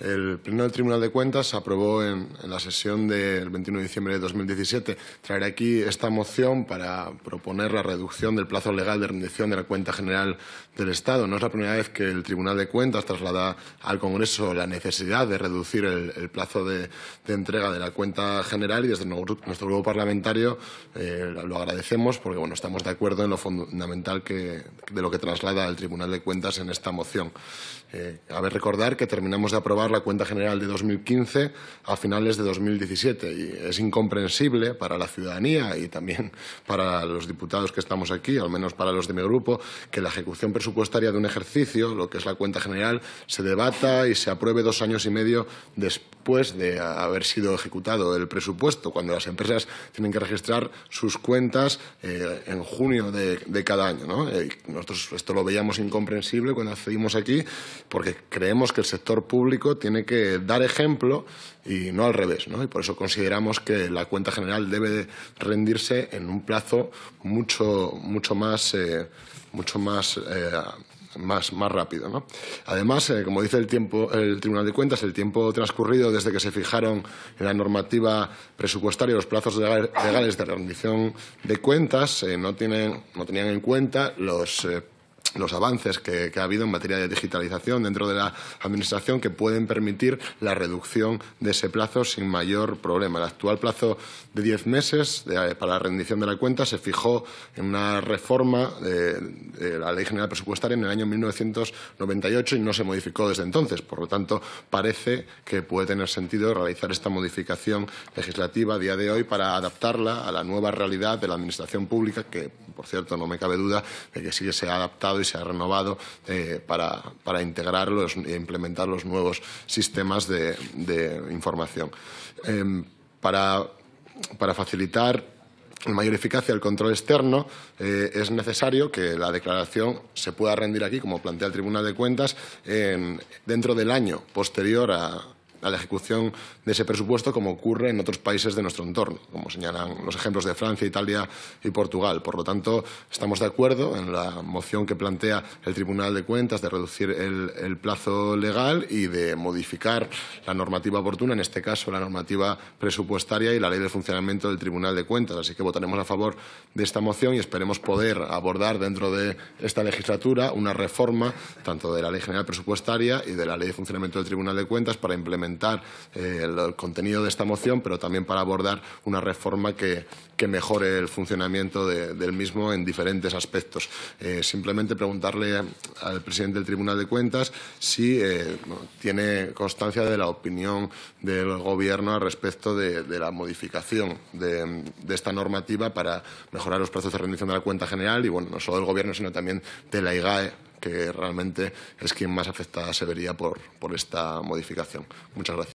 El Pleno del Tribunal de Cuentas aprobó en, la sesión del 21 de diciembre de 2017 traer aquí esta moción para proponer la reducción del plazo legal de rendición de la cuenta general del Estado. No es la primera vez que el Tribunal de Cuentas traslada al Congreso la necesidad de reducir el, plazo de, entrega de la cuenta general y desde nuestro, grupo parlamentario eh, lo agradecemos porque bueno, estamos de acuerdo en lo fundamental que, de lo que traslada el Tribunal de Cuentas en esta moción. Eh, a ver, recordar que terminamos de aprobar la cuenta general de 2015 a finales de 2017. Y es incomprensible para la ciudadanía y también para los diputados que estamos aquí, al menos para los de mi grupo, que la ejecución presupuestaria de un ejercicio, lo que es la cuenta general, se debata y se apruebe dos años y medio después de haber sido ejecutado el presupuesto, cuando las empresas tienen que registrar sus cuentas eh, en junio de, cada año. Eh, nosotros esto lo veíamos incomprensible cuando accedimos aquí, porque creemos que el sector público tiene que dar ejemplo y no al revés. Y por eso consideramos que la cuenta general debe rendirse en un plazo mucho, mucho más, eh, mucho más, eh, rápido. Además, eh, como dice el, Tribunal de Cuentas, el tiempo transcurrido desde que se fijaron en la normativa presupuestaria los plazos legales de rendición de cuentas no, no tenían en cuenta los los avances que, ha habido en materia de digitalización dentro de la Administración que pueden permitir la reducción de ese plazo sin mayor problema. El actual plazo de diez meses para la rendición de la cuenta se fijó en una reforma de, de, la Ley General Presupuestaria en el año 1998 y no se modificó desde entonces. Por lo tanto, parece que puede tener sentido realizar esta modificación legislativa a día de hoy para adaptarla a la nueva realidad de la Administración pública, que, por cierto, no me cabe duda de que sí que se ha adaptado y se ha renovado eh, para, para integrarlos e implementar los nuevos sistemas de, información. Em, para, facilitar mayor eficacia el control externo, eh, es necesario que la declaración se pueda rendir aquí, como plantea el Tribunal de Cuentas, dentro del año posterior a, a la ejecución de ese presupuesto como ocurre en otros países de nuestro entorno, como señalan los ejemplos de Francia, Italia y Portugal. Por lo tanto, estamos de acuerdo en la moción que plantea el Tribunal de Cuentas de reducir el, plazo legal y de modificar la normativa oportuna, en este caso la normativa presupuestaria y la ley de funcionamiento del Tribunal de Cuentas. Así que votaremos a favor de esta moción y esperemos poder abordar dentro de esta legislatura una reforma tanto de la Ley General Presupuestaria y de la Ley de Funcionamiento del Tribunal de Cuentas para implementar eh, el, contenido de esta moción, pero también para abordar una reforma que, que mejore el funcionamiento del mismo en diferentes aspectos. Eh, simplemente preguntarle al presidente del Tribunal de Cuentas si eh, tiene constancia de la opinión del Gobierno al respecto de, la modificación de, esta normativa para mejorar los procesos de rendición de la cuenta general y, bueno, no solo del Gobierno, sino también de la IGAE que realmente es quien más afectada se vería por, por esta modificación. Muchas gracias.